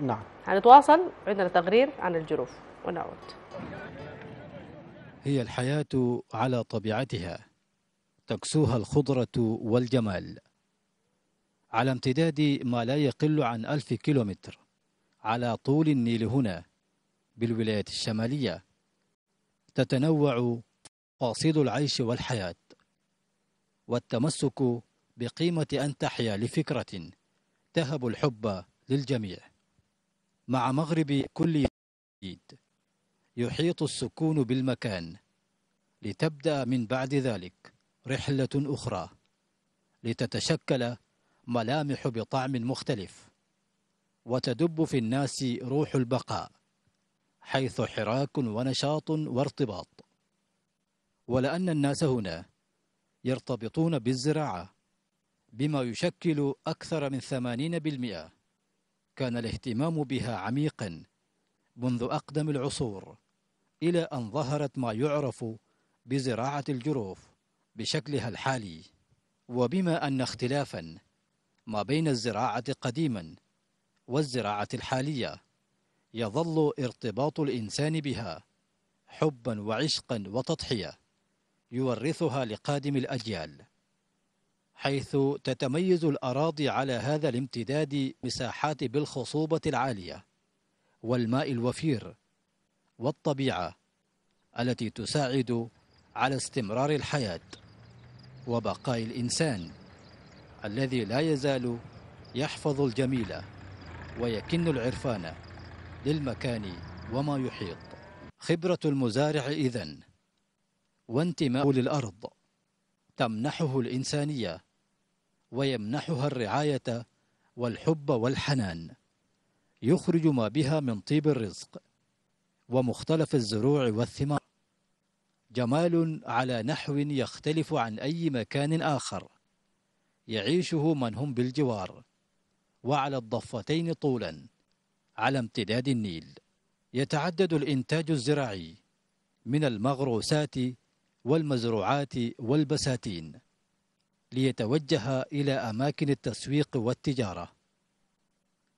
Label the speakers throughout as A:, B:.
A: نعم هنتواصل عندنا تقرير عن الجروف ونعود هي الحياة على طبيعتها تكسوها الخضرة والجمال على امتداد ما لا يقل عن ألف كيلومتر على طول النيل هنا بالولايات الشمالية تتنوع قاصد العيش والحياة والتمسك بقيمة أن تحيا لفكرة تهب الحب للجميع مع مغرب كل جديد يحيط السكون بالمكان لتبدأ من بعد ذلك رحلة أخرى لتتشكل ملامح بطعم مختلف وتدب في الناس روح البقاء حيث حراك ونشاط وارتباط ولأن الناس هنا يرتبطون بالزراعة بما يشكل أكثر من ثمانين بالمئه كان الاهتمام بها عميقا منذ أقدم العصور إلى أن ظهرت ما يعرف بزراعة الجروف بشكلها الحالي وبما أن اختلافا ما بين الزراعة قديما والزراعة الحالية يظل ارتباط الإنسان بها حبا وعشقا وتضحية يورثها لقادم الأجيال حيث تتميز الأراضي على هذا الامتداد مساحات بالخصوبة العالية والماء الوفير والطبيعة التي تساعد على استمرار الحياة وبقاء الإنسان الذي لا يزال يحفظ الجميل ويكن العرفان للمكان وما يحيط خبرة المزارع إذن وانتماء للأرض تمنحه الإنسانية ويمنحها الرعاية والحب والحنان يخرج ما بها من طيب الرزق ومختلف الزروع والثمار جمال على نحو يختلف عن أي مكان آخر يعيشه من هم بالجوار وعلى الضفتين طولا على امتداد النيل يتعدد الإنتاج الزراعي من المغروسات والمزروعات والبساتين ليتوجه إلى أماكن التسويق والتجارة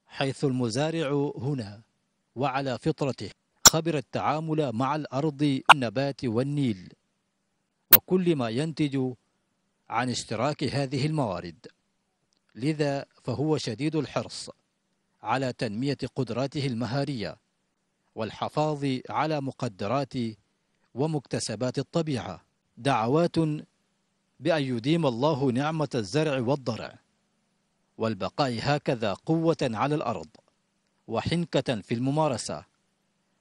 A: حيث المزارع هنا وعلى فطرته خبر التعامل مع الأرض والنبات والنيل وكل ما ينتج عن اشتراك هذه الموارد لذا فهو شديد الحرص على تنمية قدراته المهارية والحفاظ على مقدرات ومكتسبات الطبيعة دعوات بأن يديم الله نعمة الزرع والضرع والبقاء هكذا قوة على الأرض وحنكة في الممارسة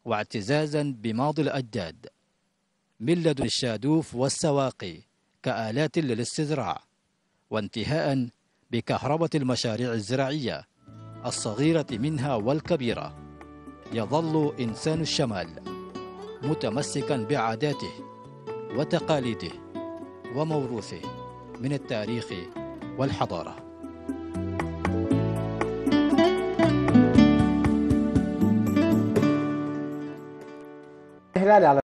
A: واعتزازا بماضي الأجداد من لدن الشادوف والسواقي كآلات للاستزراع وانتهاء بكهربة المشاريع الزراعية الصغيرة منها والكبيرة يظل إنسان الشمال متمسكا بعاداته وتقاليده وموروثه من التاريخ والحضاره استهلال على